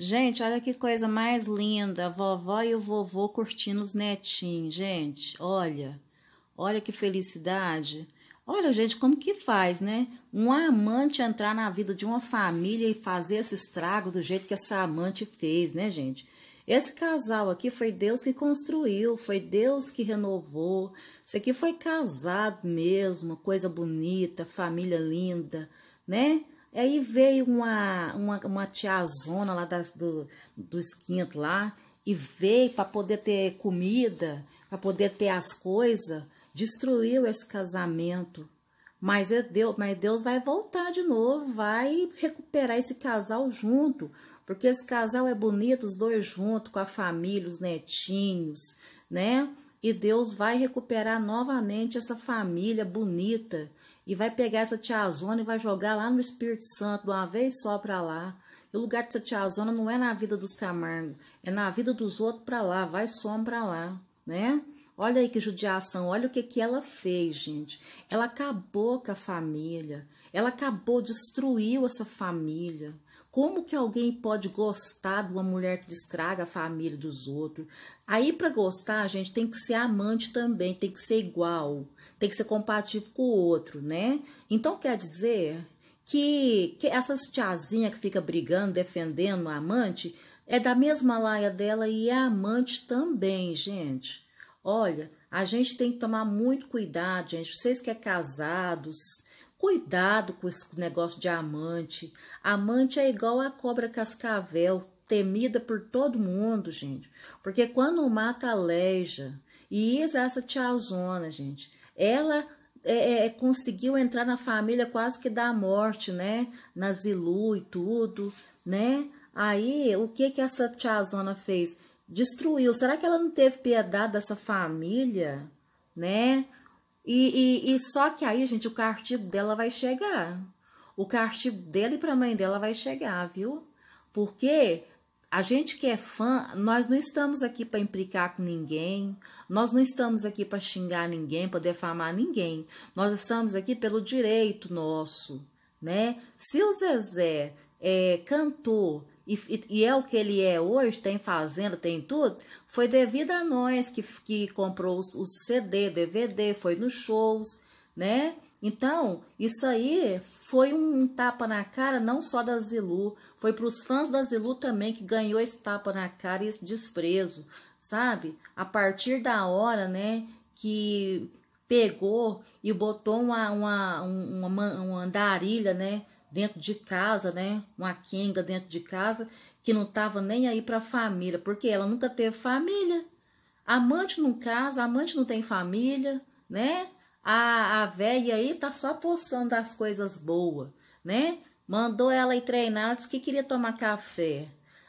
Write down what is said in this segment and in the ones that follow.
Gente, olha que coisa mais linda, a vovó e o vovô curtindo os netinhos, gente, olha, olha que felicidade. Olha, gente, como que faz, né? Um amante entrar na vida de uma família e fazer esse estrago do jeito que essa amante fez, né, gente? Esse casal aqui foi Deus que construiu, foi Deus que renovou. Isso aqui foi casado mesmo, coisa bonita, família linda, né? Aí veio uma, uma, uma tiazona lá das, do, do esquinto lá e veio para poder ter comida, para poder ter as coisas, destruiu esse casamento. Mas, é Deus, mas Deus vai voltar de novo, vai recuperar esse casal junto, porque esse casal é bonito, os dois juntos, com a família, os netinhos, né? E Deus vai recuperar novamente essa família bonita e vai pegar essa tiazona e vai jogar lá no Espírito Santo de uma vez só para lá. E o lugar dessa tiazona não é na vida dos Camargo, é na vida dos outros para lá, vai som para lá, né? Olha aí que judiação, olha o que, que ela fez, gente. Ela acabou com a família, ela acabou, destruiu essa família. Como que alguém pode gostar de uma mulher que destraga a família dos outros? Aí para gostar, a gente, tem que ser amante também, tem que ser igual, tem que ser compatível com o outro, né? Então quer dizer que, que essas tiazinha que fica brigando, defendendo o amante, é da mesma laia dela e é amante também, gente. Olha, a gente tem que tomar muito cuidado, gente. Vocês que é casados, Cuidado com esse negócio de amante. Amante é igual a cobra cascavel, temida por todo mundo, gente. Porque quando mata, aleija. E Isa, essa tiazona, gente, ela é, é, é, conseguiu entrar na família quase que da morte, né? Na Zilu e tudo, né? Aí, o que que essa tiazona fez? Destruiu. Será que ela não teve piedade dessa família, né? E, e, e só que aí, gente, o castigo dela vai chegar. O castigo dela e para a mãe dela vai chegar, viu? Porque a gente que é fã, nós não estamos aqui para implicar com ninguém, nós não estamos aqui para xingar ninguém, para defamar ninguém. Nós estamos aqui pelo direito nosso, né? Se o Zezé é, cantou e, e, é o que ele é hoje, tem fazenda, tem tudo, foi devido a nós que, que comprou o CD, DVD, foi nos shows, né? Então, isso aí foi um tapa na cara não só da Zilu, foi para os fãs da Zilu também que ganhou esse tapa na cara e esse desprezo, sabe? A partir da hora, né, que pegou e botou uma, uma, uma, uma andarilha, né, dentro de casa, né? Uma quenga dentro de casa que não tava nem aí para família, porque ela nunca teve família. Amante não casa, amante não tem família, né? A, a velha aí tá só poçando as coisas boas, né? Mandou ela ir treinar, disse que queria tomar café.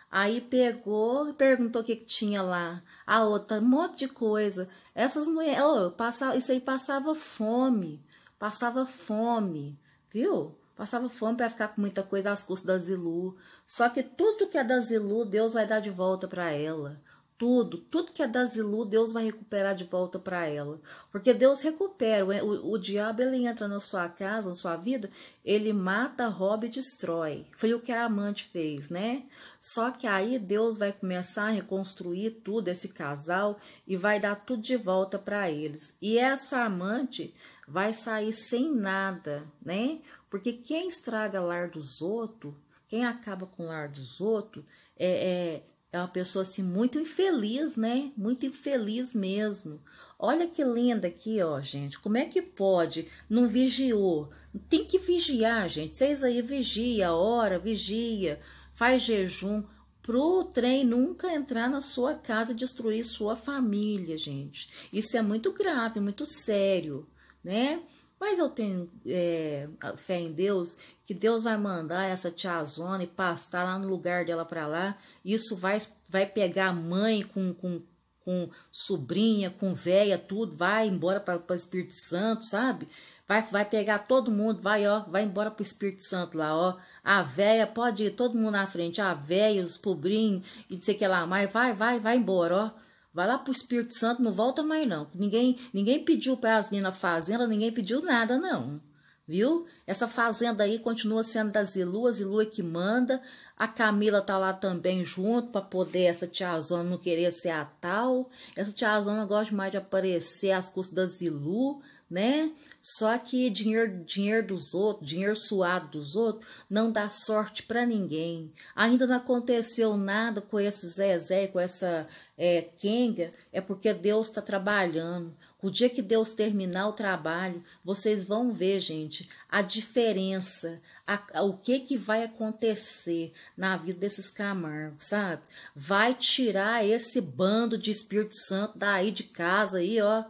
Aí pegou e perguntou o que, que, tinha lá. A outra, um monte de coisa. Essas mulheres, oh, passava, isso aí passava fome, passava fome, viu? Passava fome para ficar com muita coisa às custas da Zilu. Só que tudo que é da Zilu, Deus vai dar de volta para ela. Tudo, tudo que é da Zilu, Deus vai recuperar de volta para ela. Porque Deus recupera. O, o, diabo, ele entra na sua casa, na sua vida, ele mata, rouba e destrói. Foi o que a amante fez, né? Só que aí Deus vai começar a reconstruir tudo, esse casal, e vai dar tudo de volta para eles. E essa amante vai sair sem nada, né? Porque quem estraga o lar dos outros, quem acaba com o lar dos outros, é, é, é uma pessoa assim muito infeliz, né? Muito infeliz mesmo. Olha que linda aqui, ó, gente. Como é que pode? Não vigiou. Tem que vigiar, gente. Vocês aí vigia, ora, vigia, faz jejum pro trem nunca entrar na sua casa e destruir sua família, gente. Isso é muito grave, muito sério, né? Mas eu tenho é, fé em Deus que Deus vai mandar essa tiazona e pastar lá no lugar dela para lá. Isso vai, vai pegar a mãe com, com, com sobrinha, com véia, tudo, vai embora para o Espírito Santo, sabe? Vai, vai pegar todo mundo, vai, ó, vai embora pro Espírito Santo lá, ó. A véia pode ir todo mundo na frente, a véia, os pobrinhos e o que ela mais, vai, vai, vai embora, ó. Vai lá pro Espírito Santo, não volta mais não. Ninguém, ninguém pediu para as minas fazenda, ninguém pediu nada não. Viu? Essa fazenda aí continua sendo da Zilu é que manda. A Camila tá lá também junto para poder essa tiazona não querer ser a tal. Essa tiazona gosta mais de aparecer às custas da Zilu né? Só que dinheiro, dinheiro dos outros, dinheiro suado dos outros, não dá sorte para ninguém. Ainda não aconteceu nada com esse Zezé, com essa é, Kenga, é porque Deus está trabalhando. O dia que Deus terminar o trabalho, vocês vão ver, gente, a diferença, a, a, o que que vai acontecer na vida desses Camargo, sabe? Vai tirar esse bando de Espírito Santo daí de casa aí, ó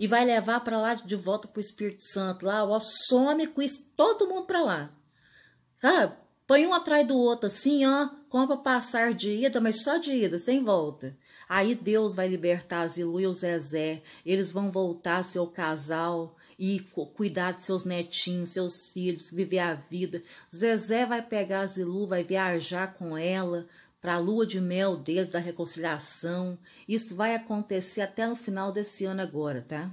e vai levar para lá de volta para o Espírito Santo. Lá, o some com isso, todo mundo para lá. Sabe? Ah, põe um atrás do outro assim, ó, compra passar de ida, mas só de ida, sem volta. Aí Deus vai libertar Zilu e o Zezé. Eles vão voltar seu casal e cuidar de seus netinhos, seus filhos, viver a vida. Zezé vai pegar a Zilu, vai viajar com ela, para a lua de mel deles da reconciliação. Isso vai acontecer até no final desse ano agora, tá?